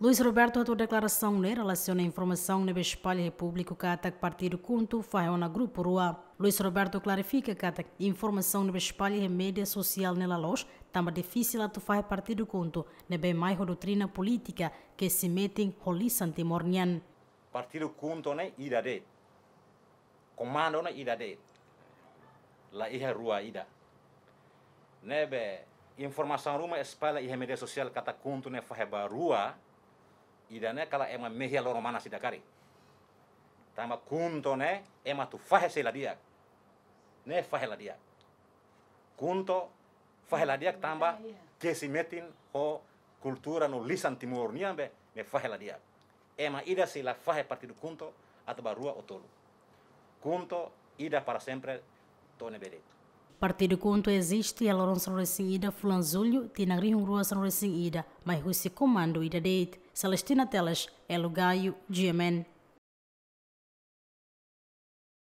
Luiz Roberto a tua declaração né, relaciona a informação na Espalha República que ataque partido Kunto faz na Grupo Rua. Luiz Roberto clarifica que ataque informação na Espalha e média social nela loja também difícil a faz partido Kunto, na é bem mais doutrina política que se mete em Rolisan Timornian. Partido Kunto né ida de, comando né ida de, la iha rua ida. Nebe é informação ruma espalha e média social kata Kunto né faz rua idane kala ema mehia loro mana sidakari tama kunto ne ema tu fahe se ladiak ne fahe dia kunto fahe dia tamba iya, iya. kesimetin ho kultura no lisan timur niambe ne fahe ladiak ema ida sila la fahe partido kunto atau barua otolu kunto ida para sempre tone beretu. Partido Kunto existe e ela são ida fulanzulho, tinagri Rua são ida, mas russi comando ida date. Celestina Telas, Elugaio, GMN.